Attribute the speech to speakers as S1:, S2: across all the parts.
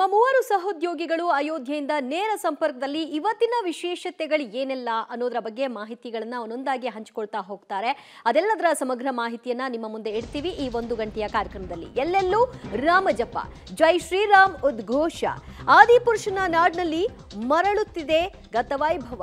S1: ನಮ್ಮ ಮೂವರು ಸಹೋದ್ಯೋಗಿಗಳು ಅಯೋಧ್ಯೆಯಿಂದ ನೇರ ಸಂಪರ್ಕದಲ್ಲಿ ಇವತ್ತಿನ ವಿಶೇಷತೆಗಳು ಏನೆಲ್ಲ ಅನ್ನೋದ್ರ ಬಗ್ಗೆ ಮಾಹಿತಿಗಳನ್ನ ಒಂದೊಂದಾಗಿ ಹಂಚಿಕೊಳ್ತಾ ಹೋಗ್ತಾರೆ ಅದೆಲ್ಲದರ ಸಮಗ್ರ ಮಾಹಿತಿಯನ್ನ ನಿಮ್ಮ ಮುಂದೆ ಇಡ್ತೀವಿ ಈ ಒಂದು ಗಂಟೆಯ ಕಾರ್ಯಕ್ರಮದಲ್ಲಿ ಎಲ್ಲೆಲ್ಲೂ ರಾಮಜಪ ಜೈ ಶ್ರೀರಾಮ್ ಉದ್ಘೋಷ ಆದಿಪುರುಷನ ನಾಡಿನಲ್ಲಿ ಮರಳುತ್ತಿದೆ ಗತವೈಭವ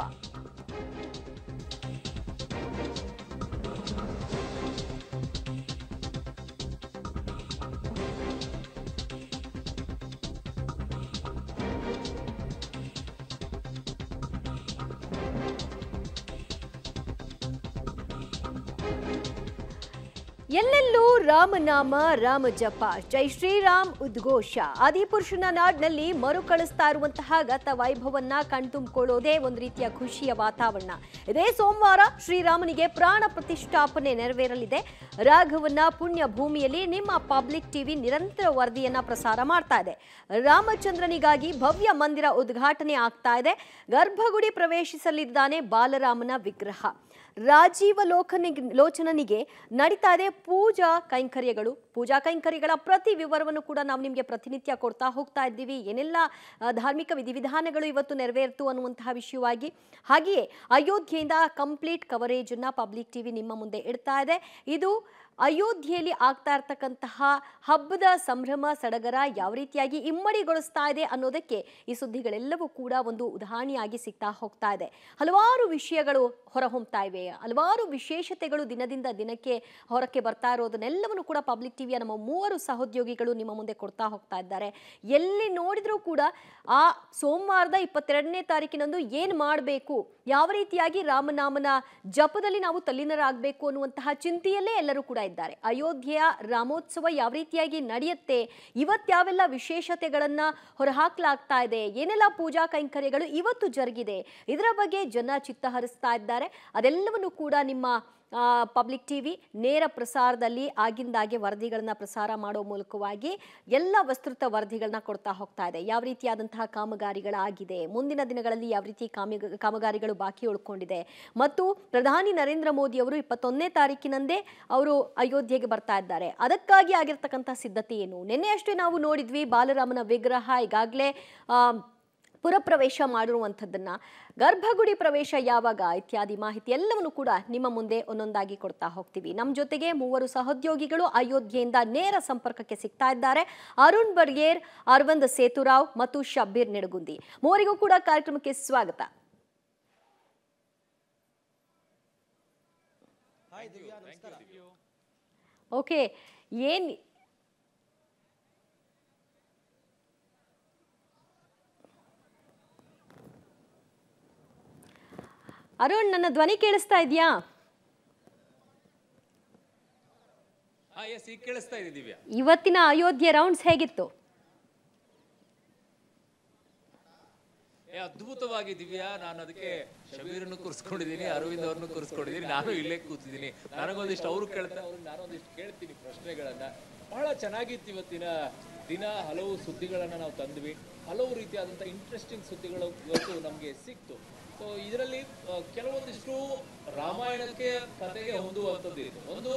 S1: ಎಲ್ಲೆಲ್ಲೂ ರಾಮನಾಮ ರಾಮ ಜಪ ಜೈ ಶ್ರೀರಾಮ್ ಉದ್ಘೋಷ ಆದಿಪುರುಷನ ನಾಡಿನಲ್ಲಿ ಮರುಕಳಿಸ್ತಾ ಇರುವಂತಹ ಗತ ವೈಭವನ್ನ ಕಣ್ತುಂಬಿಕೊಳ್ಳೋದೇ ಒಂದು ರೀತಿಯ ಖುಷಿಯ ವಾತಾವರಣ ಇದೇ ಸೋಮವಾರ ಶ್ರೀರಾಮನಿಗೆ ಪ್ರಾಣ ಪ್ರತಿಷ್ಠಾಪನೆ ನೆರವೇರಲಿದೆ ರಾಘವನ ಪುಣ್ಯ ಭೂಮಿಯಲ್ಲಿ ನಿಮ್ಮ ಪಬ್ಲಿಕ್ ಟಿವಿ ನಿರಂತರ ವರದಿಯನ್ನ ಪ್ರಸಾರ ಮಾಡ್ತಾ ಇದೆ ರಾಮಚಂದ್ರನಿಗಾಗಿ ಭವ್ಯ ಮಂದಿರ ಉದ್ಘಾಟನೆ ಆಗ್ತಾ ಇದೆ ಗರ್ಭಗುಡಿ ಪ್ರವೇಶಿಸಲಿದ್ದಾನೆ ಬಾಲರಾಮನ ವಿಗ್ರಹ ರಾಜೀವ ಲೋಕನಿಗೆ ಲೋಚನನಿಗೆ ನಡೀತಾ ಇದೆ ಪೂಜಾ ಕೈಂಕರ್ಯಗಳು ಪೂಜಾ ಕೈಂಕರ್ಯಗಳ ಪ್ರತಿ ವಿವರವನ್ನು ಕೂಡ ನಾವು ನಿಮಗೆ ಪ್ರತಿನಿತ್ಯ ಕೊಡ್ತಾ ಹೋಗ್ತಾ ಇದ್ದೀವಿ ಏನೆಲ್ಲ ಧಾರ್ಮಿಕ ವಿಧಿವಿಧಾನಗಳು ಇವತ್ತು ನೆರವೇರ್ತು ಅನ್ನುವಂತಹ ವಿಷಯವಾಗಿ ಹಾಗೆಯೇ ಅಯೋಧ್ಯೆಯಿಂದ ಕಂಪ್ಲೀಟ್ ಕವರೇಜನ್ನು ಪಬ್ಲಿಕ್ ಟಿವಿ ನಿಮ್ಮ ಮುಂದೆ ಇಡ್ತಾ ಇದೆ ಇದು ಅಯೋಧ್ಯೆಯಲ್ಲಿ ಆಗ್ತಾ ಇರ್ತಕ್ಕಂತಹ ಹಬ್ಬದ ಸಂಭ್ರಮ ಸಡಗರ ಯಾವ ರೀತಿಯಾಗಿ ಇಮ್ಮಡಿಗೊಳಿಸ್ತಾ ಇದೆ ಅನ್ನೋದಕ್ಕೆ ಈ ಸುದ್ದಿಗಳೆಲ್ಲವೂ ಕೂಡ ಒಂದು ಉದಾಹರಣೆಯಾಗಿ ಸಿಗ್ತಾ ಹೋಗ್ತಾ ಇದೆ ಹಲವಾರು ವಿಷಯಗಳು ಹೊರಹೊಮ್ತಾ ಇವೆ ಹಲವಾರು ವಿಶೇಷತೆಗಳು ದಿನದಿಂದ ದಿನಕ್ಕೆ ಹೊರಕ್ಕೆ ಬರ್ತಾ ಇರೋದನ್ನೆಲ್ಲವನ್ನು ಕೂಡ ಪಬ್ಲಿಕ್ ಟಿವಿಯ ನಮ್ಮ ಮೂವರು ಸಹೋದ್ಯೋಗಿಗಳು ನಿಮ್ಮ ಮುಂದೆ ಕೊಡ್ತಾ ಹೋಗ್ತಾ ಇದ್ದಾರೆ ಎಲ್ಲಿ ನೋಡಿದ್ರೂ ಕೂಡ ಆ ಸೋಮವಾರದ ಇಪ್ಪತ್ತೆರಡನೇ ತಾರೀಕಿನಂದು ಏನು ಮಾಡಬೇಕು ಯಾವ ರೀತಿಯಾಗಿ ರಾಮನಾಮನ ಜಪದಲ್ಲಿ ನಾವು ತಲ್ಲೀನರಾಗಬೇಕು ಅನ್ನುವಂತಹ ಚಿಂತೆಯಲ್ಲೇ ಎಲ್ಲರೂ ಕೂಡ ಇದ್ದಾರೆ ಅಯೋಧ್ಯೆಯ ರಾಮೋತ್ಸವ ಯಾವ ರೀತಿಯಾಗಿ ನಡೆಯುತ್ತೆ ಇವತ್ತಾವೆಲ್ಲ ವಿಶೇಷತೆಗಳನ್ನು ಹೊರಹಾಕಲಾಗ್ತಾ ಇದೆ ಏನೆಲ್ಲ ಪೂಜಾ ಕೈಂಕರ್ಯಗಳು ಇವತ್ತು ಜರುಗಿದೆ ಇದರ ಬಗ್ಗೆ ಜನ ಚಿತ್ತ ಹರಿಸ್ತಾ ಇದ್ದಾರೆ ಅದೆಲ್ಲವನ್ನು ಕೂಡ ನಿಮ್ಮ ಪಬ್ಲಿಕ್ ಟಿ ವಿ ನೇರ ಪ್ರಸಾರದಲ್ಲಿ ಆಗಿಂದಾಗೆ ವರದಿಗಳನ್ನು ಪ್ರಸಾರ ಮಾಡೋ ಮೂಲಕವಾಗಿ ಎಲ್ಲ ವಿಸ್ತೃತ ವರದಿಗಳನ್ನ ಕೊಡ್ತಾ ಹೋಗ್ತಾ ಇದೆ ಯಾವ ರೀತಿಯಾದಂತಹ ಕಾಮಗಾರಿಗಳಾಗಿದೆ ಮುಂದಿನ ದಿನಗಳಲ್ಲಿ ಯಾವ ರೀತಿ ಕಾಮಗಾರಿಗಳು ಬಾಕಿ ಉಳ್ಕೊಂಡಿದೆ ಮತ್ತು ಪ್ರಧಾನಿ ನರೇಂದ್ರ ಮೋದಿ ಅವರು ಇಪ್ಪತ್ತೊಂದನೇ ತಾರೀಕಿನಂದೇ ಅವರು ಅಯೋಧ್ಯೆಗೆ ಬರ್ತಾ ಇದ್ದಾರೆ ಅದಕ್ಕಾಗಿ ಆಗಿರ್ತಕ್ಕಂಥ ಸಿದ್ಧತೆ ಏನು ನಿನ್ನೆ ಅಷ್ಟೇ ನಾವು ನೋಡಿದ್ವಿ ಬಾಲರಾಮನ ವಿಗ್ರಹ ಈಗಾಗಲೇ ಪುರಪ್ರವೇಶ ಮಾಡಿರುವಂಥದ್ದನ್ನ ಗರ್ಭಗುಡಿ ಪ್ರವೇಶ ಯಾವಾಗ ಇತ್ಯಾದಿ ಮಾಹಿತಿ ಎಲ್ಲವನ್ನು ಕೂಡ ನಿಮ್ಮ ಮುಂದೆ ಒಂದೊಂದಾಗಿ ಕೊಡ್ತಾ ಹೋಗ್ತೀವಿ ನಮ್ಮ ಜೊತೆಗೆ ಮೂವರು ಸಹೋದ್ಯೋಗಿಗಳು ಅಯೋಧ್ಯೆಯಿಂದ ನೇರ ಸಂಪರ್ಕಕ್ಕೆ ಸಿಗ್ತಾ ಇದ್ದಾರೆ ಅರುಣ್ ಬರ್ಗೇರ್ ಅರವಿಂದ್ ಸೇತುರಾವ್ ಮತ್ತು ಶಬ್ಬೀರ್ ನಿಡಗುಂದಿ ಮೂವರಿಗೂ ಕೂಡ ಕಾರ್ಯಕ್ರಮಕ್ಕೆ ಸ್ವಾಗತ ಓಕೆ ಏನ್ ಅರುಣ್ ನನ್ನ ಧ್ವನಿ ಕೇಳಿಸ್ತಾ ಇದೆಯಾ ಇವತ್ತಿನ ಅಯೋಧ್ಯೆ ರೌಂಡ್ಸ್ ಹೇಗಿತ್ತು
S2: ಅದ್ಭುತವಾಗಿ ದಿವ್ಯಾ ನಾನು ಅದಕ್ಕೆ ಶಬೀರನ್ನು ಕೂರಿಸ್ಕೊಂಡಿದ್ದೀನಿ ಅರವಿಂದ್ ಅವ್ರನ್ನು ಕುರಿಸ್ಕೊಂಡಿದ್ದೀನಿ ನಾನು ಇಲ್ಲೇ ಕೂತಿದ್ದೀನಿ ನನಗೊಂದಿಷ್ಟು ಅವರು ಕೇಳ್ತಾ ಅವ್ರಿಗೆ ನಾನೊಂದಿಷ್ಟು ಕೇಳ್ತೀನಿ ಪ್ರಶ್ನೆಗಳನ್ನ ಬಹಳ ಚೆನ್ನಾಗಿತ್ತು ಇವತ್ತಿನ ದಿನ ಹಲವು ಸುದ್ದಿಗಳನ್ನ ನಾವು ತಂದ್ವಿ ಹಲವು ರೀತಿಯಾದಂಥ ಇಂಟ್ರೆಸ್ಟಿಂಗ್ ಸುದ್ದಿಗಳು ಇವತ್ತು ನಮ್ಗೆ ಸಿಕ್ತು ಇದರಲ್ಲಿ ಕೆಲವೊಂದಿಷ್ಟು ರಾಮಾಯಣಕ್ಕೆ ಕಥೆಗೆ ಹೊಂದುವಂಥದ್ದು ಇತ್ತು ಒಂದು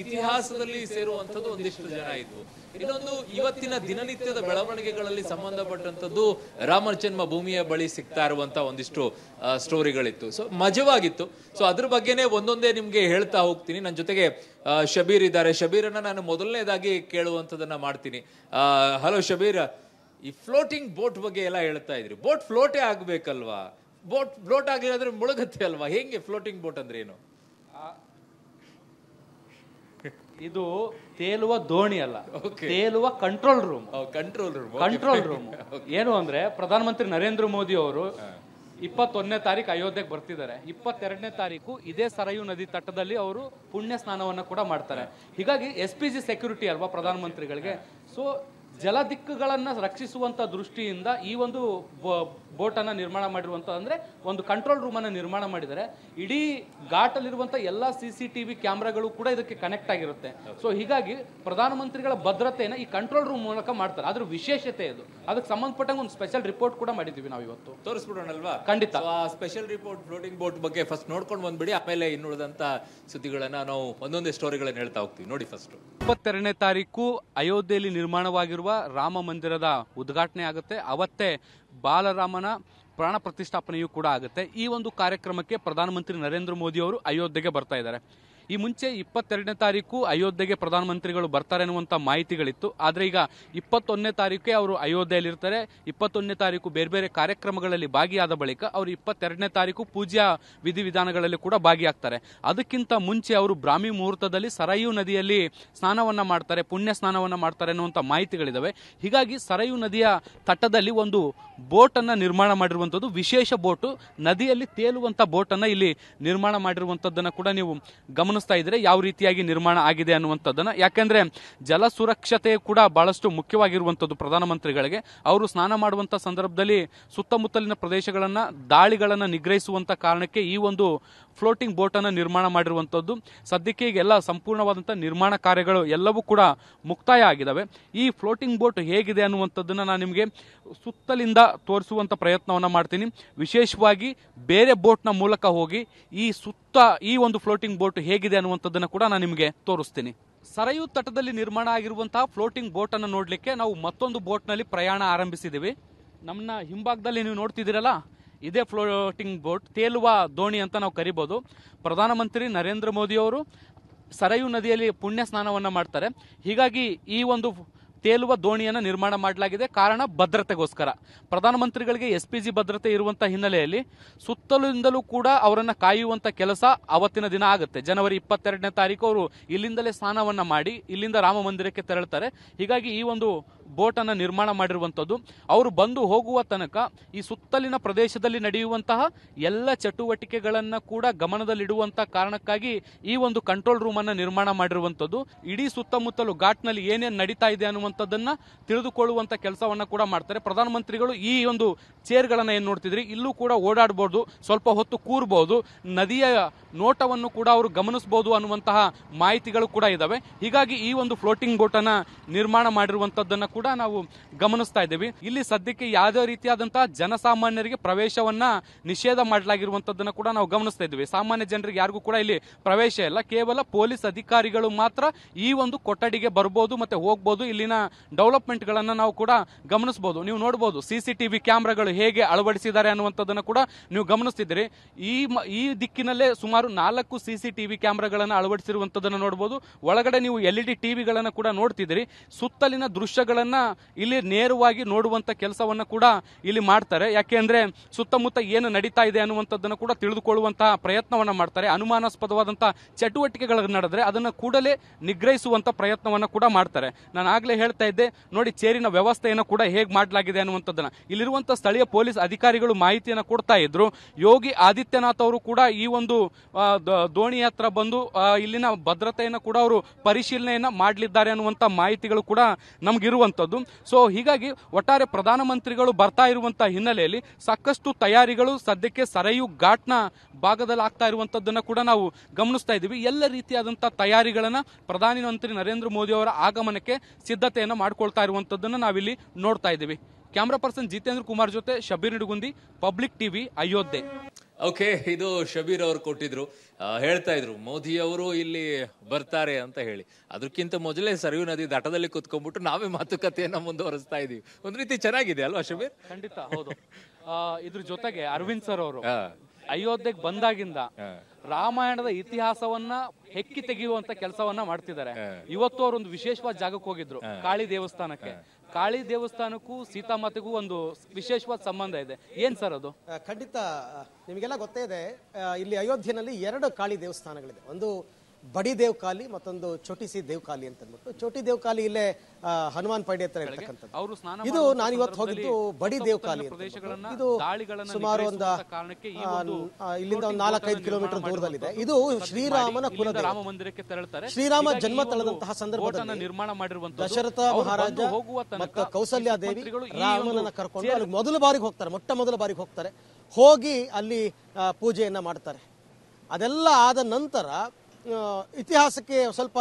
S2: ಇತಿಹಾಸದಲ್ಲಿ ಸೇರುವಂಥದ್ದು ಒಂದಿಷ್ಟು ಜನ ಇದ್ವು ಇನ್ನೊಂದು ಇವತ್ತಿನ ದಿನನಿತ್ಯದ ಬೆಳವಣಿಗೆಗಳಲ್ಲಿ ಸಂಬಂಧಪಟ್ಟಂತದ್ದು ರಾಮ ಜನ್ಮ ಭೂಮಿಯ ಬಳಿ ಸಿಗ್ತಾ ಇರುವಂತ ಒಂದಿಷ್ಟು ಸ್ಟೋರಿಗಳಿತ್ತು ಸೊ ಮಜವಾಗಿತ್ತು ಸೊ ಅದ್ರ ಬಗ್ಗೆನೇ ಒಂದೊಂದೇ ನಿಮ್ಗೆ ಹೇಳ್ತಾ ಹೋಗ್ತೀನಿ ನನ್ನ ಜೊತೆಗೆ ಶಬೀರ್ ಇದ್ದಾರೆ ಶಬೀರನ್ನ ನಾನು ಮೊದಲನೇದಾಗಿ ಕೇಳುವಂಥದ್ದನ್ನ ಮಾಡ್ತೀನಿ ಹಲೋ ಶಬೀರ್ ಈ ಫ್ಲೋಟಿಂಗ್ ಬೋಟ್ ಬಗ್ಗೆ ಎಲ್ಲ ಹೇಳ್ತಾ ಇದ್ರಿ ಬೋಟ್ ಫ್ಲೋಟೇ ಆಗ್ಬೇಕಲ್ವಾ ಬೋಟ್ ಫ್ಲೋಟ್ ಆಗಲಿಲ್ಲ ಮುಳುಗುತ್ತೆ ಅಲ್ವಾ ಹೆಂಗೆ ಫ್ಲೋಟಿಂಗ್ ಬೋಟ್ ಅಂದ್ರೆ ಏನು ಇದು ತೇಲುವ ದೋಣಿ ಅಲ್ಲ ತೇಲುವ control room control room control room
S3: ಏನು ಅಂದ್ರೆ ಪ್ರಧಾನಮಂತ್ರಿ ನರೇಂದ್ರ ಮೋದಿ ಅವರು ಇಪ್ಪತ್ತೊಂದನೇ ತಾರೀಕು ಅಯೋಧ್ಯೆಗೆ ಬರ್ತಿದ್ದಾರೆ ಇಪ್ಪತ್ತೆರಡನೇ ತಾರೀಕು ಇದೇ ಸರಯು ನದಿ ತಟ್ಟದಲ್ಲಿ ಅವರು ಪುಣ್ಯ ಸ್ನಾನವನ್ನು ಕೂಡ ಮಾಡ್ತಾರೆ ಹೀಗಾಗಿ ಎಸ್ ಪಿ ಜಿ ಸೆಕ್ಯೂರಿಟಿ ಅಲ್ವಾ ಪ್ರಧಾನಮಂತ್ರಿಗಳಿಗೆ ಸೊ ಜಲ ದಿಕ್ಕುಗಳನ್ನು ರಕ್ಷಿಸುವಂಥ ದೃಷ್ಟಿಯಿಂದ ಈ ಒಂದು ಬೋಟನ್ನು ನಿರ್ಮಾಣ ಮಾಡಿರುವಂಥ ಅಂದರೆ ಒಂದು ಕಂಟ್ರೋಲ್ ರೂಮನ್ನು ನಿರ್ಮಾಣ ಮಾಡಿದರೆ ಇಡೀ ಘಾಟಲ್ಲಿರುವಂಥ ಎಲ್ಲ ಸಿ ಸಿ ಟಿ ವಿ ಕ್ಯಾಮ್ರಾಗಳು ಕೂಡ ಇದಕ್ಕೆ ಕನೆಕ್ಟ್ ಆಗಿರುತ್ತೆ ಸೊ ಹೀಗಾಗಿ ಪ್ರಧಾನಮಂತ್ರಿಗಳ ಭದ್ರತೆಯನ್ನು ಈ ಕಂಟ್ರೋಲ್ ರೂಮ್ ಮೂಲಕ ಮಾಡ್ತಾರೆ ಅದ್ರ ವಿಶೇಷತೆ ಅದು
S2: ಅದಕ್ಕೆ ಸಂಬಂಧಪಟ್ಟಂಗೆ ಒಂದು ಸ್ಪೆಷಲ್ ರಿಪೋರ್ಟ್ ಕೂಡ ಮಾಡಿದ್ದೀವಿ ನಾವು ಇವತ್ತು ಅಲ್ವಾ ಖಂಡಿತ ಸ್ಪೆಷಲ್ ರಿಪೋರ್ಟ್ ಫ್ಲೋಟಿಂಗ್ ಬೋಟ್ ಬಗ್ಗೆ ಫಸ್ಟ್ ನೋಡ್ಕೊಂಡು ಬಂದ್ಬಿಡಿ ಆಮೇಲೆ ಇನ್ನುಳಿದಂಥ ಸುದ್ದಿಗಳನ್ನು ನಾವು ಒಂದೊಂದೇ ಸ್ಟೋರಿಗಳನ್ನು ಹೇಳ್ತಾ ಹೋಗ್ತೀವಿ ನೋಡಿ ಫಸ್ಟ್
S3: ಇಪ್ಪತ್ತೆರಡನೇ ತಾರೀಕು ಅಯೋಧ್ಯೆಯಲ್ಲಿ ನಿರ್ಮಾಣವಾಗಿರುವ ಮಾಡಿರುವ ರಾಮ ಮಂದಿರದ ಉದ್ಘಾಟನೆ ಆಗುತ್ತೆ ಅವತ್ತೇ ಬಾಲರಾಮನ ಪ್ರಾಣ ಪ್ರತಿಷ್ಠಾಪನೆಯೂ ಕೂಡ ಆಗುತ್ತೆ ಈ ಒಂದು ಕಾರ್ಯಕ್ರಮಕ್ಕೆ ಪ್ರಧಾನಮಂತ್ರಿ ನರೇಂದ್ರ ಮೋದಿ ಅವರು ಅಯೋಧ್ಯೆಗೆ ಬರ್ತಾ ಇದ್ದಾರೆ ಈ ಮುಂಚೆ ಇಪ್ಪತ್ತೆರಡನೇ ತಾರೀಕು ಅಯೋಧ್ಯೆಗೆ ಪ್ರಧಾನಮಂತ್ರಿಗಳು ಬರ್ತಾರೆ ಅನ್ನುವಂಥ ಮಾಹಿತಿಗಳಿತ್ತು ಆದರೆ ಈಗ ಇಪ್ಪತ್ತೊಂದನೇ ತಾರೀಕೇ ಅವರು ಅಯೋಧ್ಯೆಯಲ್ಲಿರ್ತಾರೆ ಇಪ್ಪತ್ತೊಂದನೇ ತಾರೀಕು ಬೇರೆ ಬೇರೆ ಕಾರ್ಯಕ್ರಮಗಳಲ್ಲಿ ಭಾಗಿಯಾದ ಬಳಿಕ ಅವರು ಇಪ್ಪತ್ತೆರಡನೇ ತಾರೀಕು ಪೂಜಾ ವಿಧಿವಿಧಾನಗಳಲ್ಲಿ ಕೂಡ ಭಾಗಿಯಾಗ್ತಾರೆ ಅದಕ್ಕಿಂತ ಮುಂಚೆ ಅವರು ಬ್ರಾಹ್ಮಿ ಮುಹೂರ್ತದಲ್ಲಿ ಸರಯು ನದಿಯಲ್ಲಿ ಸ್ನಾನವನ್ನ ಮಾಡ್ತಾರೆ ಪುಣ್ಯ ಸ್ನಾನವನ್ನ ಮಾಡ್ತಾರೆ ಅನ್ನುವಂಥ ಮಾಹಿತಿಗಳಿದಾವೆ ಹೀಗಾಗಿ ಸರಯು ನದಿಯ ತಟದಲ್ಲಿ ಒಂದು ಬೋಟ್ ಅನ್ನ ನಿರ್ಮಾಣ ಮಾಡಿರುವಂಥದ್ದು ವಿಶೇಷ ಬೋಟು ನದಿಯಲ್ಲಿ ತೇಲುವಂಥ ಬೋಟ್ ಅನ್ನ ಇಲ್ಲಿ ನಿರ್ಮಾಣ ಮಾಡಿರುವಂಥದ್ದನ್ನು ಕೂಡ ನೀವು ಗಮನ ಗಮನಿಸ್ತಾ ಇದ್ರೆ ಯಾವ ರೀತಿಯಾಗಿ ನಿರ್ಮಾಣ ಆಗಿದೆ ಅನ್ನುವಂಥದ್ದನ್ನ ಯಾಕೆಂದ್ರೆ ಜಲ ಸುರಕ್ಷತೆ ಕೂಡ ಬಹಳಷ್ಟು ಮುಖ್ಯವಾಗಿರುವಂಥದ್ದು ಪ್ರಧಾನಮಂತ್ರಿಗಳಿಗೆ ಅವರು ಸ್ನಾನ ಮಾಡುವಂತ ಸಂದರ್ಭದಲ್ಲಿ ಸುತ್ತಮುತ್ತಲಿನ ಪ್ರದೇಶಗಳನ್ನು ದಾಳಿಗಳನ್ನು ನಿಗ್ರಹಿಸುವಂತ ಕಾರಣಕ್ಕೆ ಈ ಒಂದು ಫ್ಲೋಟಿಂಗ್ ಬೋಟ್ ಅನ್ನು ನಿರ್ಮಾಣ ಮಾಡಿರುವಂತದ್ದು ಸದ್ಯಕ್ಕೆ ಈಗ ಎಲ್ಲ ಸಂಪೂರ್ಣವಾದಂತಹ ನಿರ್ಮಾಣ ಕಾರ್ಯಗಳು ಎಲ್ಲವೂ ಕೂಡ ಮುಕ್ತಾಯ ಆಗಿದಾವೆ ಈ ಫ್ಲೋಟಿಂಗ್ ಬೋಟ್ ಹೇಗಿದೆ ಅನ್ನುವಂಥದ್ದನ್ನ ನಾನು ನಿಮಗೆ ಸುತ್ತಲಿಂದ ತೋರಿಸುವಂತ ಪ್ರಯತ್ನವನ್ನ ಮಾಡ್ತೀನಿ ವಿಶೇಷವಾಗಿ ಬೇರೆ ಬೋಟ್ನ ಮೂಲಕ ಹೋಗಿ ಈ ಸುತ್ತ ಈ ಒಂದು ಫ್ಲೋಟಿಂಗ್ ಬೋಟ್ ಹೇಗಿದೆ ಅನ್ನುವಂಥದ್ದನ್ನ ಕೂಡ ನಾನು ನಿಮಗೆ ತೋರಿಸ್ತೀನಿ ಸರಯು ತಟದಲ್ಲಿ ನಿರ್ಮಾಣ ಆಗಿರುವಂತಹ ಫ್ಲೋಟಿಂಗ್ ಬೋಟ್ ಅನ್ನು ನೋಡ್ಲಿಕ್ಕೆ ನಾವು ಮತ್ತೊಂದು ಬೋಟ್ ನಲ್ಲಿ ಪ್ರಯಾಣ ಆರಂಭಿಸಿದೀವಿ ನಮ್ಮನ್ನ ಹಿಂಭಾಗದಲ್ಲಿ ನೀವು ನೋಡ್ತಿದ್ದೀರಲ್ಲ ಇದೇ ಫ್ಲೋಟಿಂಗ್ ಬೋಟ್ ತೇಲುವ ದೋಣಿ ಅಂತ ನಾವು ಕರಿಬೋದು ಪ್ರಧಾನಮಂತ್ರಿ ನರೇಂದ್ರ ಮೋದಿ ಅವರು ಸರಯು ನದಿಯಲ್ಲಿ ಪುಣ್ಯ ಸ್ನಾನವನ್ನು ಮಾಡ್ತಾರೆ ಹೀಗಾಗಿ ಈ ಒಂದು ತೇಲುವ ದೋಣಿಯನ್ನು ನಿರ್ಮಾಣ ಮಾಡಲಾಗಿದೆ ಕಾರಣ ಭದ್ರತೆಗೋಸ್ಕರ ಪ್ರಧಾನಮಂತ್ರಿಗಳಿಗೆ ಎಸ್ ಪಿ ಜಿ ಭದ್ರತೆ ಇರುವಂತಹ ಹಿನ್ನೆಲೆಯಲ್ಲಿ ಸುತ್ತಲಿಂದಲೂ ಕೂಡ ಅವರನ್ನು ಕಾಯುವಂತ ಕೆಲಸ ಅವತ್ತಿನ ದಿನ ಆಗುತ್ತೆ ಜನವರಿ ಇಪ್ಪತ್ತೆರಡನೇ ತಾರೀಕು ಅವರು ಇಲ್ಲಿಂದಲೇ ಸ್ನಾನವನ್ನು ಮಾಡಿ ಇಲ್ಲಿಂದ ರಾಮ ಮಂದಿರಕ್ಕೆ ತೆರಳುತ್ತಾರೆ ಹೀಗಾಗಿ ಈ ಒಂದು ಬೋಟನ್ನು ನಿರ್ಮಾಣ ಮಾಡಿರುವಂಥದ್ದು ಅವರು ಬಂದು ಹೋಗುವ ತನಕ ಈ ಸುತ್ತಲಿನ ಪ್ರದೇಶದಲ್ಲಿ ನಡೆಯುವಂತಹ ಎಲ್ಲ ಚಟುವಟಿಕೆಗಳನ್ನು ಕೂಡ ಗಮನದಲ್ಲಿಡುವಂತಹ ಕಾರಣಕ್ಕಾಗಿ ಈ ಒಂದು ಕಂಟ್ರೋಲ್ ರೂಮ್ ಅನ್ನು ನಿರ್ಮಾಣ ಮಾಡಿರುವಂಥದ್ದು ಇಡೀ ಸುತ್ತಮುತ್ತಲು ಘಾಟ್ನಲ್ಲಿ ಏನೇನು ನಡೀತಾ ಇದೆ ಅನ್ನುವಂಥದ್ದನ್ನ ತಿಳಿದುಕೊಳ್ಳುವಂತಹ ಕೆಲಸವನ್ನ ಕೂಡ ಮಾಡ್ತಾರೆ ಪ್ರಧಾನಮಂತ್ರಿಗಳು ಈ ಒಂದು ಚೇರ್ಗಳನ್ನ ಏನು ನೋಡ್ತಿದ್ರಿ ಇಲ್ಲೂ ಕೂಡ ಓಡಾಡಬಹುದು ಸ್ವಲ್ಪ ಹೊತ್ತು ಕೂರಬಹುದು ನದಿಯ ನೋಟವನ್ನು ಕೂಡ ಅವರು ಗಮನಿಸಬಹುದು ಅನ್ನುವಂತಹ ಮಾಹಿತಿಗಳು ಕೂಡ ಇದಾವೆ ಹೀಗಾಗಿ ಈ ಒಂದು ಫ್ಲೋಟಿಂಗ್ ಬೋಟ್ ಅನ್ನ ನಿರ್ಮಾಣ ಮಾಡಿರುವಂತದ್ದನ್ನ ಕೂಡ ಕೂಡ ನಾವು ಗಮನಿಸ್ತಾ ಇದ್ದೀವಿ ಇಲ್ಲಿ ಸದ್ಯಕ್ಕೆ ಯಾವುದೇ ರೀತಿಯಾದಂತಹ ಜನಸಾಮಾನ್ಯರಿಗೆ ಪ್ರವೇಶವನ್ನ ನಿಷೇಧ ಮಾಡಲಾಗಿರುವಂತದ್ದನ್ನ ಕೂಡ ನಾವು ಗಮನಿಸ್ತಾ ಇದ್ದೀವಿ ಸಾಮಾನ್ಯ ಜನರಿಗೆ ಯಾರಿಗೂ ಕೂಡ ಇಲ್ಲಿ ಪ್ರವೇಶ ಇಲ್ಲ ಕೇವಲ ಪೊಲೀಸ್ ಅಧಿಕಾರಿಗಳು ಮಾತ್ರ ಈ ಒಂದು ಕೊಠಡಿಗೆ ಬರಬಹುದು ಮತ್ತೆ ಹೋಗ್ಬೋದು ಇಲ್ಲಿನ ಡೆವಲಪ್ಮೆಂಟ್ ಗಳನ್ನ ನಾವು ಕೂಡ ಗಮನಿಸಬಹುದು ನೀವು ನೋಡಬಹುದು ಸಿಸಿಟಿವಿ ಕ್ಯಾಮ್ರಾಗಳು ಹೇಗೆ ಅಳವಡಿಸಿದ್ದಾರೆ ಅನ್ನುವಂಥದ್ದನ್ನು ಕೂಡ ನೀವು ಗಮನಿಸ್ತಿದ್ದೀರಿ ಈ ಈ ದಿಕ್ಕಿನಲ್ಲೇ ಸುಮಾರು ನಾಲ್ಕು ಸಿಸಿಟಿವಿ ಕ್ಯಾಮ್ರಾಗಳನ್ನು ಅಳವಡಿಸಿರುವಂತದನ್ನು ನೋಡಬಹುದು ಒಳಗಡೆ ನೀವು ಎಲ್ಇಡಿ ಟಿವಿಗಳನ್ನು ಕೂಡ ನೋಡ್ತಿದ್ದೀರಿ ಸುತ್ತಲಿನ ದೃಶ್ಯಗಳ ಜನರನ್ನ ಇಲ್ಲಿ ನೇರವಾಗಿ ನೋಡುವಂತ ಕೆಲಸವನ್ನ ಕೂಡ ಇಲ್ಲಿ ಮಾಡ್ತಾರೆ ಯಾಕೆಂದ್ರೆ ಸುತ್ತಮುತ್ತ ಏನು ನಡೀತಾ ಇದೆ ಅನ್ನುವಂಥದ್ದನ್ನು ಕೂಡ ತಿಳಿದುಕೊಳ್ಳುವಂತಹ ಪ್ರಯತ್ನವನ್ನ ಮಾಡ್ತಾರೆ ಅನುಮಾನಾಸ್ಪದವಾದಂತಹ ಚಟುವಟಿಕೆಗಳು ನಡೆದ್ರೆ ಅದನ್ನ ಕೂಡಲೇ ನಿಗ್ರಹಿಸುವಂತ ಪ್ರಯತ್ನವನ್ನ ಕೂಡ ಮಾಡ್ತಾರೆ ನಾನು ಆಗ್ಲೇ ಹೇಳ್ತಾ ಇದ್ದೆ ನೋಡಿ ಚೇರಿನ ವ್ಯವಸ್ಥೆಯನ್ನು ಕೂಡ ಹೇಗೆ ಮಾಡಲಾಗಿದೆ ಅನ್ನುವಂಥದ್ದನ್ನ ಇಲ್ಲಿರುವಂತಹ ಸ್ಥಳೀಯ ಪೊಲೀಸ್ ಅಧಿಕಾರಿಗಳು ಮಾಹಿತಿಯನ್ನು ಕೊಡ್ತಾ ಇದ್ರು ಯೋಗಿ ಆದಿತ್ಯನಾಥ್ ಅವರು ಕೂಡ ಈ ಒಂದು ದೋಣಿ ಹತ್ರ ಬಂದು ಇಲ್ಲಿನ ಭದ್ರತೆಯನ್ನು ಕೂಡ ಅವರು ಪರಿಶೀಲನೆಯನ್ನ ಮಾಡಲಿದ್ದಾರೆ ಅನ್ನುವಂತ ಮಾಹಿತಿಗಳು ಕೂಡ ನಮ್ಗಿರುವಂತ ಇರುವಂತದ್ದು ಸೊ ಹೀಗಾಗಿ ಒಟ್ಟಾರೆ ಪ್ರಧಾನಮಂತ್ರಿಗಳು ಬರ್ತಾ ಇರುವಂತಹ ಹಿನ್ನೆಲೆಯಲ್ಲಿ ಸಾಕಷ್ಟು ತಯಾರಿಗಳು ಸದ್ಯಕ್ಕೆ ಸರಯು ಘಾಟ್ನ ಭಾಗದಲ್ಲಿ ಆಗ್ತಾ ಇರುವಂತದ್ದನ್ನ ಕೂಡ ನಾವು ಗಮನಿಸ್ತಾ ಇದ್ದೀವಿ ಎಲ್ಲ ರೀತಿಯಾದಂತಹ ತಯಾರಿಗಳನ್ನ ಪ್ರಧಾನಿ ಮಂತ್ರಿ ನರೇಂದ್ರ ಮೋದಿ ಅವರ ಆಗಮನಕ್ಕೆ ಸಿದ್ಧತೆಯನ್ನು ಮಾಡ್ಕೊಳ್ತಾ ಇರುವಂತದ್ದನ್ನ ನಾವಿಲ್ಲಿ ನೋಡ್ತಾ ಇದ್ದೀವಿ
S2: ಕ್ಯಾಮ್ರಾ ಪರ್ಸನ್ ಜಿತೇಂದ್ರ ಕುಮಾರ್ ಜೊತೆ Shabir Nidugundi public TV Ayodhya okay ಇದು ಶಬೀರ್ ಅವರು ಕೊಟ್ಟಿದ್ರು ಹೇಳ್ತಾ ಇದ್ರು ಮೋದಿ ಅವರು ಇಲ್ಲಿ ಬರ್ತಾರೆ ಅಂತ ಹೇಳಿ ಅದಕ್ಕಿಂತ ಮೊದಲೇ ಸರಿಯು ನದಿ ದಟದಲ್ಲಿ ಕುತ್ಕೊಂಡ್ಬಿಟ್ಟು ನಾವೇ ಮಾತುಕತೆಯನ್ನ ಮುಂದುವರಿಸ್ತಾ ಇದೀವಿ ಒಂದ್ ರೀತಿ ಚೆನ್ನಾಗಿದೆ ಅಲ್ವಾ ಶಬೀರ್ ಖಂಡಿತ ಹೌದು
S3: ಇದ್ರ ಜೊತೆಗೆ ಅರವಿಂದ್ ಸರ್ ಅವರು ಅಯೋಧ್ಯೆಗೆ ಬಂದಾಗಿಂದ ರಾಮಾಯಣದ ಇತಿಹಾಸವನ್ನ ಹೆಕ್ಕಿ ತೆಗೆಯುವಂತ ಕೆಲಸವನ್ನ ಮಾಡ್ತಿದ್ದಾರೆ ಇವತ್ತು ಒಂದು ವಿಶೇಷವಾದ ಜಾಗಕ್ಕೆ ಹೋಗಿದ್ರು ಕಾಳಿ ದೇವಸ್ಥಾನಕ್ಕೆ ಕಾಳಿ ದೇವಸ್ಥಾನಕ್ಕೂ ಸೀತಾಮಾತೆಗೂ ಒಂದು ವಿಶೇಷವಾದ ಸಂಬಂಧ ಇದೆ ಏನ್ ಸರ್ ಅದು
S4: ಖಂಡಿತ ನಿಮಗೆಲ್ಲ ಗೊತ್ತೇ ಇದೆ ಇಲ್ಲಿ ಅಯೋಧ್ಯೆಯಲ್ಲಿ ಎರಡು ಕಾಳಿ ದೇವಸ್ಥಾನಗಳಿದೆ ಒಂದು ಬಡಿ ದೇವ್ಕಾಲಿ ಮತ್ತೊಂದು ಚೋಟಿಸಿ ದೇವ್ಕಾಲಿ ಅಂತ ಅಂದ್ಬಿಟ್ಟು ಚೋಟಿ ದೇವ್ಕಾಲಿ ಇಲ್ಲೇ ಹನುಮಾನ್ ಪಾಂಡೆ ಹತ್ರ ಇರ್ತಕ್ಕಂಥದ್ದು
S3: ಇದು ನಾನು ಇವತ್ತು ಹೋಗಿದ್ದು ಬಡಿ ದೇವ್ಕಾಲಿ ಇದು ಸುಮಾರು ಒಂದು
S4: ಇಲ್ಲಿಂದ ಒಂದು ನಾಲ್ಕೈದು ಕಿಲೋಮೀಟರ್ ದೂರದಲ್ಲಿದೆ ಇದು ಶ್ರೀರಾಮನ ಕುಲ
S3: ಮಂದಿರಕ್ಕೆ ತೆರಳುತ್ತಾರೆ ಶ್ರೀರಾಮ ಜನ್ಮ ತಳೆದಂತಹ ಸಂದರ್ಭದಲ್ಲಿ ನಿರ್ಮಾಣ ಮಾಡಿರುವಂತ ದಶರಥ ಮಹಾರಾಜ ಮತ್ತು ಕೌಸಲ್ಯ ದೇವಿ ರಾಮನನ್ನ ಕರ್ಕೊಂಡು ಅಲ್ಲಿ
S4: ಮೊದಲ ಬಾರಿಗೆ ಹೋಗ್ತಾರೆ ಮೊಟ್ಟ ಮೊದಲ ಬಾರಿಗೆ ಹೋಗ್ತಾರೆ ಹೋಗಿ ಅಲ್ಲಿ ಪೂಜೆಯನ್ನ ಮಾಡ್ತಾರೆ ಅದೆಲ್ಲ ಆದ ನಂತರ ಇತಿಹಾಸಕ್ಕೆ ಸ್ವಲ್ಪ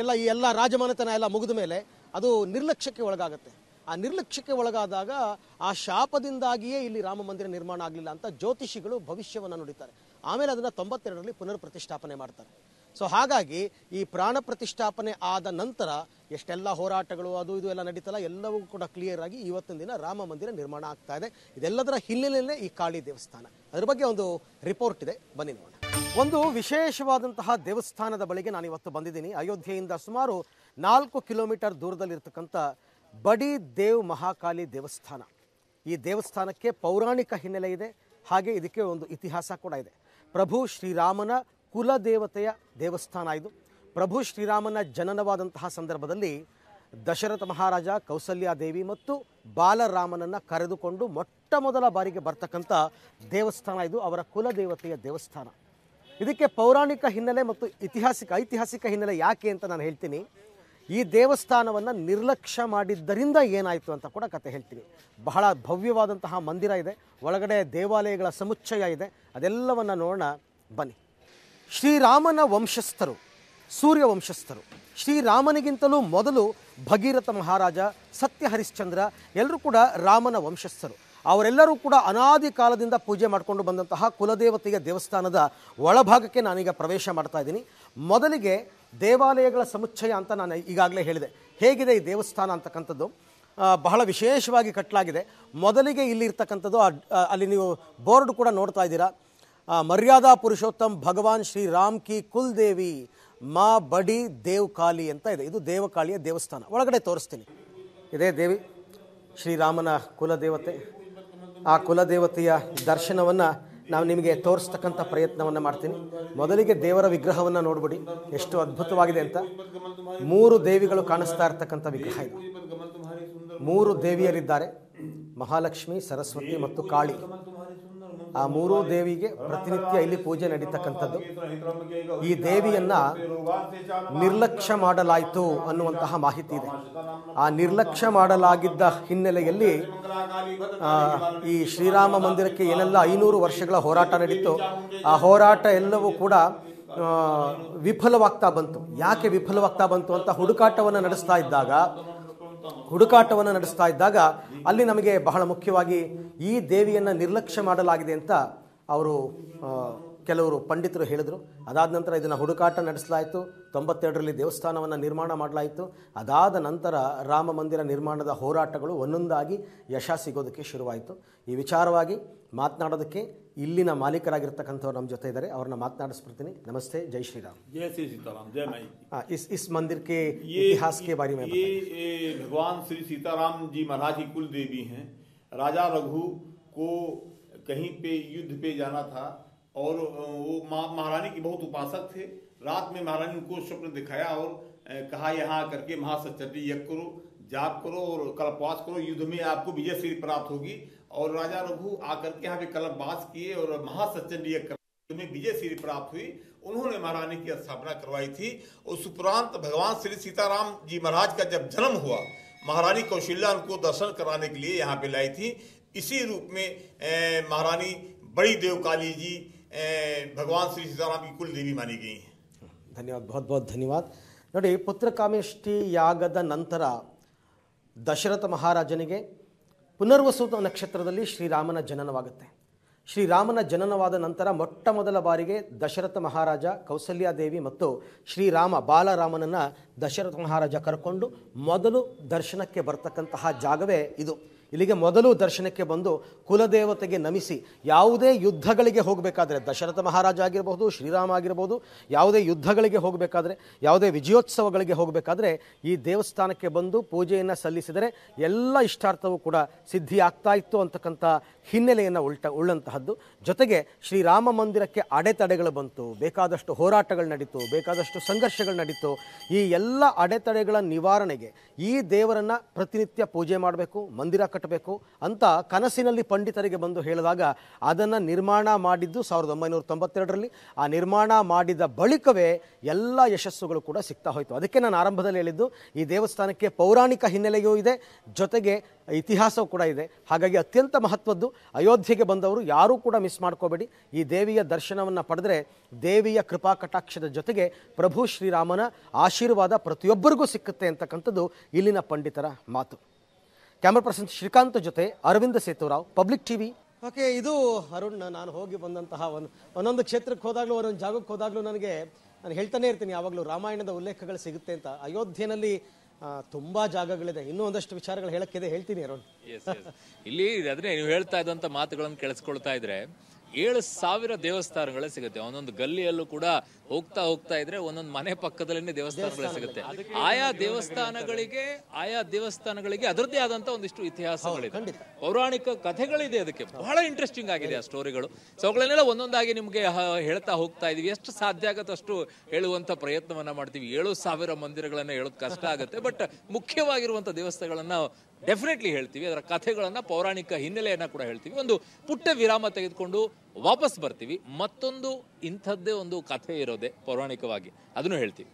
S4: ಎಲ್ಲ ಈ ಎಲ್ಲ ರಾಜಮನೆತನ ಎಲ್ಲ ಮುಗಿದ ಮೇಲೆ ಅದು ನಿರ್ಲಕ್ಷ್ಯಕ್ಕೆ ಒಳಗಾಗುತ್ತೆ ಆ ನಿರ್ಲಕ್ಷ್ಯಕ್ಕೆ ಒಳಗಾದಾಗ ಆ ಶಾಪದಿಂದಾಗಿಯೇ ಇಲ್ಲಿ ರಾಮ ಮಂದಿರ ನಿರ್ಮಾಣ ಆಗಲಿಲ್ಲ ಅಂತ ಜ್ಯೋತಿಷಿಗಳು ಭವಿಷ್ಯವನ್ನು ನುಡಿತಾರೆ ಆಮೇಲೆ ಅದನ್ನು ತೊಂಬತ್ತೆರಡರಲ್ಲಿ ಪುನರ್ ಪ್ರತಿಷ್ಠಾಪನೆ ಮಾಡ್ತಾರೆ ಸೊ ಹಾಗಾಗಿ ಈ ಪ್ರಾಣ ಪ್ರತಿಷ್ಠಾಪನೆ ಆದ ನಂತರ ಎಷ್ಟೆಲ್ಲ ಹೋರಾಟಗಳು ಅದು ಇದು ಎಲ್ಲ ನಡೀತಲ್ಲ ಎಲ್ಲವೂ ಕೂಡ ಕ್ಲಿಯರ್ ಆಗಿ ಇವತ್ತಿನ ದಿನ ರಾಮ ಮಂದಿರ ನಿರ್ಮಾಣ ಆಗ್ತಾ ಇದೆ ಇದೆಲ್ಲದರ ಹಿನ್ನೆಲೆಯಲ್ಲೇ ಈ ಕಾಳಿ ದೇವಸ್ಥಾನ ಅದ್ರ ಬಗ್ಗೆ ಒಂದು ರಿಪೋರ್ಟ್ ಇದೆ ಬನ್ನಿ ನೋಡೋಣ ಒಂದು ವಿಶೇಷವಾದಂತಹ ದೇವಸ್ಥಾನದ ಬಳಿಗೆ ನಾನು ಇವತ್ತು ಬಂದಿದ್ದೀನಿ ಅಯೋಧ್ಯೆಯಿಂದ ಸುಮಾರು ನಾಲ್ಕು ಕಿಲೋಮೀಟರ್ ದೂರದಲ್ಲಿರ್ತಕ್ಕಂಥ ಬಡಿ ದೇವ್ ಮಹಾಕಾಳಿ ದೇವಸ್ಥಾನ ಈ ದೇವಸ್ಥಾನಕ್ಕೆ ಪೌರಾಣಿಕ ಹಿನ್ನೆಲೆ ಇದೆ ಹಾಗೆ ಇದಕ್ಕೆ ಒಂದು ಇತಿಹಾಸ ಕೂಡ ಇದೆ ಪ್ರಭು ಶ್ರೀರಾಮನ ಕುಲದೇವತೆಯ ದೇವಸ್ಥಾನ ಇದು ಪ್ರಭು ಶ್ರೀರಾಮನ ಜನನವಾದಂತಹ ಸಂದರ್ಭದಲ್ಲಿ ದಶರಥ ಮಹಾರಾಜ ಕೌಸಲ್ಯಾದೇವಿ ಮತ್ತು ಬಾಲರಾಮನನ್ನು ಕರೆದುಕೊಂಡು ಮೊಟ್ಟ ಮೊದಲ ಬಾರಿಗೆ ಬರ್ತಕ್ಕಂಥ ದೇವಸ್ಥಾನ ಇದು ಅವರ ಕುಲದೇವತೆಯ ದೇವಸ್ಥಾನ ಇದಕ್ಕೆ ಪೌರಾಣಿಕ ಹಿನ್ನೆಲೆ ಮತ್ತು ಇತಿಹಾಸಿಕ ಐತಿಹಾಸಿಕ ಹಿನ್ನೆಲೆ ಯಾಕೆ ಅಂತ ನಾನು ಹೇಳ್ತೀನಿ ಈ ದೇವಸ್ಥಾನವನ್ನು ನಿರ್ಲಕ್ಷ್ಯ ಮಾಡಿದ್ದರಿಂದ ಏನಾಯಿತು ಅಂತ ಕೂಡ ಕತೆ ಹೇಳ್ತೀನಿ ಬಹಳ ಭವ್ಯವಾದಂತಹ ಮಂದಿರ ಇದೆ ಒಳಗಡೆ ದೇವಾಲಯಗಳ ಸಮುಚ್ಚಯ ಇದೆ ಅದೆಲ್ಲವನ್ನು ನೋಡೋಣ ಬನ್ನಿ ಶ್ರೀರಾಮನ ವಂಶಸ್ಥರು ಸೂರ್ಯ ವಂಶಸ್ಥರು ಶ್ರೀರಾಮನಿಗಿಂತಲೂ ಮೊದಲು ಭಗೀರಥ ಮಹಾರಾಜ ಸತ್ಯ ಹರಿಶ್ಚಂದ್ರ ಎಲ್ಲರೂ ಕೂಡ ರಾಮನ ವಂಶಸ್ಥರು ಅವರೆಲ್ಲರೂ ಕೂಡ ಅನಾದಿ ಕಾಲದಿಂದ ಪೂಜೆ ಮಾಡಿಕೊಂಡು ಬಂದಂತಹ ಕುಲದೇವತೆಯ ದೇವಸ್ಥಾನದ ಒಳಭಾಗಕ್ಕೆ ನಾನೀಗ ಪ್ರವೇಶ ಮಾಡ್ತಾ ಇದ್ದೀನಿ ಮೊದಲಿಗೆ ದೇವಾಲಯಗಳ ಸಮುಚ್ಚಯ ಅಂತ ನಾನು ಈಗಾಗಲೇ ಹೇಳಿದೆ ಹೇಗಿದೆ ಈ ದೇವಸ್ಥಾನ ಅಂತಕ್ಕಂಥದ್ದು ಬಹಳ ವಿಶೇಷವಾಗಿ ಕಟ್ಟಲಾಗಿದೆ ಮೊದಲಿಗೆ ಇಲ್ಲಿ ಇರ್ತಕ್ಕಂಥದ್ದು ಅಲ್ಲಿ ನೀವು ಬೋರ್ಡ್ ಕೂಡ ನೋಡ್ತಾ ಇದ್ದೀರಾ ಮರ್ಯಾದಾ ಪುರುಷೋತ್ತಮ್ ಭಗವಾನ್ ಶ್ರೀ ರಾಮ್ ಕಿ ಕುಲ್ದೇವಿ ಮಾ ಬಡಿ ದೇವ್ಕಾಲಿ ಅಂತ ಇದೆ ಇದು ದೇವಕಾಳಿಯ ದೇವಸ್ಥಾನ ಒಳಗಡೆ ತೋರಿಸ್ತೀನಿ ಇದೇ ದೇವಿ ಶ್ರೀರಾಮನ ಕುಲದೇವತೆ ಆ ಕುಲದೇವತೆಯ ದರ್ಶನವನ್ನು ನಾವು ನಿಮಗೆ ತೋರಿಸ್ತಕ್ಕಂಥ ಪ್ರಯತ್ನವನ್ನು ಮಾಡ್ತೀನಿ ಮೊದಲಿಗೆ ದೇವರ ವಿಗ್ರಹವನ್ನು ನೋಡ್ಬಿಡಿ ಎಷ್ಟು ಅದ್ಭುತವಾಗಿದೆ ಅಂತ ಮೂರು ದೇವಿಗಳು ಕಾಣಿಸ್ತಾ ಇರ್ತಕ್ಕಂಥ ವಿಗ್ರಹ ಇದು ಮೂರು ದೇವಿಯರಿದ್ದಾರೆ ಮಹಾಲಕ್ಷ್ಮಿ ಸರಸ್ವತಿ ಮತ್ತು ಕಾಳಿ ಆ ಮೂರು ದೇವಿಗೆ ಪ್ರತಿನಿತ್ಯ ಇಲ್ಲಿ ಪೂಜೆ ನಡೀತಕ್ಕಂಥದ್ದು ಈ ದೇವಿಯನ್ನ ನಿರ್ಲಕ್ಷ್ಯ ಮಾಡಲಾಯಿತು ಅನ್ನುವಂತಹ ಮಾಹಿತಿ ಇದೆ ಆ ನಿರ್ಲಕ್ಷ್ಯ ಮಾಡಲಾಗಿದ್ದ ಹಿನ್ನೆಲೆಯಲ್ಲಿ ಈ ಶ್ರೀರಾಮ ಮಂದಿರಕ್ಕೆ ಏನೆಲ್ಲ ಐನೂರು ವರ್ಷಗಳ ಹೋರಾಟ ನಡೀತು ಆ ಹೋರಾಟ ಎಲ್ಲವೂ ಕೂಡ ವಿಫಲವಾಗ್ತಾ ಬಂತು ಯಾಕೆ ವಿಫಲವಾಗ್ತಾ ಬಂತು ಅಂತ ಹುಡುಕಾಟವನ್ನು ನಡೆಸ್ತಾ ಇದ್ದಾಗ ಹುಡುಕಾಟವನ್ನು ನಡೆಸ್ತಾ ಇದ್ದಾಗ ಅಲ್ಲಿ ನಮಗೆ ಬಹಳ ಮುಖ್ಯವಾಗಿ ಈ ದೇವಿಯನ್ನು ನಿರ್ಲಕ್ಷ್ಯ ಮಾಡಲಾಗಿದೆ ಅಂತ ಅವರು ಕೆಲವರು ಪಂಡಿತರು ಹೇಳಿದರು ಅದಾದ ನಂತರ ಇದನ್ನು ಹುಡುಕಾಟ ನಡೆಸಲಾಯಿತು ತೊಂಬತ್ತೆರಡರಲ್ಲಿ ದೇವಸ್ಥಾನವನ್ನು ನಿರ್ಮಾಣ ಮಾಡಲಾಯಿತು ಅದಾದ ನಂತರ ರಾಮ ಮಂದಿರ ನಿರ್ಮಾಣದ ಹೋರಾಟಗಳು ಒಂದೊಂದಾಗಿ ಯಶ ಸಿಗೋದಕ್ಕೆ ಶುರುವಾಯಿತು ಈ ವಿಚಾರವಾಗಿ ಮಾತನಾಡೋದಕ್ಕೆ इन ಮಾಲೀಕರಾಗಿರ್ತಕ್ಕಂಥವ್ರು ನಮ್ಮ ಜೊತೆ ಇದ್ದಾರೆ ಅವ್ರನ್ನ जय श्री ಜೈ ಶ್ರೀರಾಮ್
S2: ಜೈ सीताराम जय माई
S4: इस मंदिर के ये, इतिहास के बारे में
S2: ये, भगवान श्री सीताराम जी महाराज की कुल देवी हैं राजा रघु को कहीं पे युद्ध पे जाना था और वो महारानी के बहुत उपासक थे रात में महारानी को स्वप्न दिखाया और कहा यहाँ करके महासचरी यज्ञ करो जाप करो और कल्पवास करो युद्ध में आपको विजय श्री प्राप्त होगी और राजा रघु आकर के यहाँ पे बास किए और महासचंडीय में विजय श्री प्राप्त हुई उन्होंने महारानी की स्थापना करवाई थी और उपरांत भगवान श्री सीताराम जी महाराज का जब जन्म हुआ महारानी कौशल्या उनको दर्शन कराने के लिए यहाँ पे लाई थी इसी रूप में महारानी बड़ी देवकाली जी भगवान श्री सीताराम की कुल देवी मानी गई हैं
S4: धन्यवाद बहुत बहुत धन्यवाद ನೋಡಿ ಪುತ್ರಕಾಮೇಷ್ಠಿ ಯಾಗದ ನಂತರ ದಶರಥ ಮಹಾರಾಜನಿಗೆ ಪುನರ್ವಸು ನಕ್ಷತ್ರದಲ್ಲಿ ಶ್ರೀರಾಮನ ಜನನವಾಗುತ್ತೆ ಶ್ರೀರಾಮನ ಜನನವಾದ ನಂತರ ಮೊಟ್ಟ ಮೊದಲ ಬಾರಿಗೆ ದಶರಥ ಮಹಾರಾಜ ಕೌಸಲ್ಯಾದೇವಿ ಮತ್ತು ಶ್ರೀರಾಮ ಬಾಲರಾಮನನ್ನು ದಶರಥ ಮಹಾರಾಜ ಕರ್ಕೊಂಡು ಮೊದಲು ದರ್ಶನಕ್ಕೆ ಬರ್ತಕ್ಕಂತಹ ಜಾಗವೇ ಇದು ಇಲ್ಲಿಗೆ ಮೊದಲು ದರ್ಶನಕ್ಕೆ ಬಂದು ಕುಲದೇವತೆಗೆ ನಮಿಸಿ ಯಾವುದೇ ಯುದ್ಧಗಳಿಗೆ ಹೋಗಬೇಕಾದ್ರೆ ದಶರಥ ಮಹಾರಾಜ ಆಗಿರಬಹುದು ಶ್ರೀರಾಮ ಆಗಿರ್ಬೋದು ಯಾವುದೇ ಯುದ್ಧಗಳಿಗೆ ಹೋಗಬೇಕಾದ್ರೆ ಯಾವುದೇ ವಿಜಯೋತ್ಸವಗಳಿಗೆ ಹೋಗಬೇಕಾದ್ರೆ ಈ ದೇವಸ್ಥಾನಕ್ಕೆ ಬಂದು ಪೂಜೆಯನ್ನು ಸಲ್ಲಿಸಿದರೆ ಎಲ್ಲ ಇಷ್ಟಾರ್ಥವೂ ಕೂಡ ಸಿದ್ಧಿಯಾಗ್ತಾ ಇತ್ತು ಅಂತಕ್ಕಂಥ ಹಿನ್ನೆಲೆಯನ್ನು ಉಲ್ಟ ಉಳ್ಳಂತಹದ್ದು ಜೊತೆಗೆ ಶ್ರೀರಾಮ ಮಂದಿರಕ್ಕೆ ಅಡೆತಡೆಗಳು ಬಂತು ಬೇಕಾದಷ್ಟು ಹೋರಾಟಗಳು ನಡೀತು ಬೇಕಾದಷ್ಟು ಸಂಘರ್ಷಗಳು ನಡೀತು ಈ ಎಲ್ಲ ಅಡೆತಡೆಗಳ ನಿವಾರಣೆಗೆ ಈ ದೇವರನ್ನು ಪ್ರತಿನಿತ್ಯ ಪೂಜೆ ಮಾಡಬೇಕು ಮಂದಿರ ಕಟ್ಟಬೇಕು ಅಂತ ಕನಸಿನಲ್ಲಿ ಪಂಡಿತರಿಗೆ ಬಂದು ಹೇಳಿದಾಗ ಅದನ್ನು ನಿರ್ಮಾಣ ಮಾಡಿದ್ದು ಸಾವಿರದ ಒಂಬೈನೂರ ತೊಂಬತ್ತೆರಡರಲ್ಲಿ ಆ ನಿರ್ಮಾಣ ಮಾಡಿದ ಬಳಿಕವೇ ಎಲ್ಲ ಯಶಸ್ಸುಗಳು ಕೂಡ ಸಿಗ್ತಾ ಹೋಯಿತು ಅದಕ್ಕೆ ನಾನು ಆರಂಭದಲ್ಲಿ ಹೇಳಿದ್ದು ಈ ದೇವಸ್ಥಾನಕ್ಕೆ ಪೌರಾಣಿಕ ಹಿನ್ನೆಲೆಯೂ ಇದೆ ಜೊತೆಗೆ ಇತಿಹಾಸವೂ ಕೂಡ ಇದೆ ಹಾಗಾಗಿ ಅತ್ಯಂತ ಮಹತ್ವದ್ದು ಅಯೋಧ್ಯೆಗೆ ಬಂದವರು ಯಾರೂ ಕೂಡ ಮಿಸ್ ಮಾಡ್ಕೋಬೇಡಿ ಈ ದೇವಿಯ ದರ್ಶನವನ್ನು ಪಡೆದರೆ ದೇವಿಯ ಕೃಪಾ ಕಟಾಕ್ಷದ ಜೊತೆಗೆ ಪ್ರಭು ಶ್ರೀರಾಮನ ಆಶೀರ್ವಾದ ಪ್ರತಿಯೊಬ್ಬರಿಗೂ ಸಿಕ್ಕುತ್ತೆ ಅಂತಕ್ಕಂಥದ್ದು ಇಲ್ಲಿನ ಪಂಡಿತರ ಮಾತು ಕ್ಯಾಮ್ರಾ ಪರ್ಸನ್ ಶ್ರೀಕಾಂತ್ ಜೊತೆ Aravinda Seturao public TV okay ಇದು ಅರುಣ್ ನಾನು ಹೋಗಿ ಬಂದಂತಹ ಒಂದು ಒಂದೊಂದು ಕ್ಷೇತ್ರಕ್ಕೆ ಹೋದಾಗಲೂ ಒಂದೊಂದು ಜಾಗಕ್ಕೆ ಹೋದಾಗಲೂ ನನಗೆ ನಾನು ಹೇಳ್ತಾನೆ ಇರ್ತೀನಿ ಯಾವಾಗಲೂ ರಾಮಾಯಣದ ಉಲ್ಲೇಖಗಳು ಸಿಗುತ್ತೆ ಅಂತ ಅಯೋಧ್ಯೆಯಲ್ಲಿ ತುಂಬಾ ಜಾಗಗಳಿದೆ ಇನ್ನೂ ಒಂದಷ್ಟು ವಿಚಾರಗಳು ಹೇಳಕ್ಕಿದೆ ಹೇಳ್ತೀನಿ ಅರುಣ್
S2: ಇಲ್ಲಿ ಅದನ್ನೇ ನೀವು ಹೇಳ್ತಾ ಇದ್ದಂಥ ಮಾತುಗಳನ್ನು ಕೇಳಿಸ್ಕೊಳ್ತಾ ಇದ್ರೆ ಏಳು ಸಾವಿರ ದೇವಸ್ಥಾನಗಳೇ ಸಿಗುತ್ತೆ ಒಂದೊಂದು ಗಲ್ಲಿಯಲ್ಲೂ ಕೂಡ ಹೋಗ್ತಾ ಹೋಗ್ತಾ ಇದ್ರೆ ಒಂದೊಂದು ಮನೆ ಪಕ್ಕದಲ್ಲೇ ದೇವಸ್ಥಾನಗಳೇ ಸಿಗುತ್ತೆ ಆಯಾ ದೇವಸ್ಥಾನಗಳಿಗೆ ಆಯಾ ದೇವಸ್ಥಾನಗಳಿಗೆ ಅದರದ್ದೇ ಆದಂತ ಒಂದಿಷ್ಟು ಇತಿಹಾಸಗಳಿದೆ ಪೌರಾಣಿಕ ಕಥೆಗಳಿದೆ ಅದಕ್ಕೆ ಬಹಳ ಇಂಟ್ರೆಸ್ಟಿಂಗ್ ಆಗಿದೆ ಆ ಸ್ಟೋರಿಗಳು ಸೊ ಅವುಗಳನ್ನೆಲ್ಲ ಒಂದೊಂದಾಗಿ ನಿಮಗೆ ಹೇಳ್ತಾ ಹೋಗ್ತಾ ಇದೀವಿ ಎಷ್ಟು ಸಾಧ್ಯ ಆಗತ್ತಷ್ಟು ಹೇಳುವಂತ ಪ್ರಯತ್ನವನ್ನ ಮಾಡ್ತೀವಿ ಏಳು ಸಾವಿರ ಮಂದಿರಗಳನ್ನ ಹೇಳೋದು ಕಷ್ಟ ಆಗುತ್ತೆ ಬಟ್ ಮುಖ್ಯವಾಗಿರುವಂತ ದೇವಸ್ಥಾನಗಳನ್ನ ಡೆಫಿನೆಟ್ಲಿ ಹೇಳ್ತೀವಿ ಅದರ ಕಥೆಗಳನ್ನ ಪೌರಾಣಿಕ ಹಿನ್ನೆಲೆಯನ್ನ ಕೂಡ ಹೇಳ್ತೀವಿ ಒಂದು ಪುಟ್ಟ ವಿರಾಮ ತೆಗೆದುಕೊಂಡು ವಾಪಸ್ ಬರ್ತೀವಿ ಮತ್ತೊಂದು ಇಂಥದ್ದೇ ಒಂದು ಕಥೆ ಇರೋದೆ ಪೌರಾಣಿಕವಾಗಿ ಅದನ್ನು ಹೇಳ್ತೀವಿ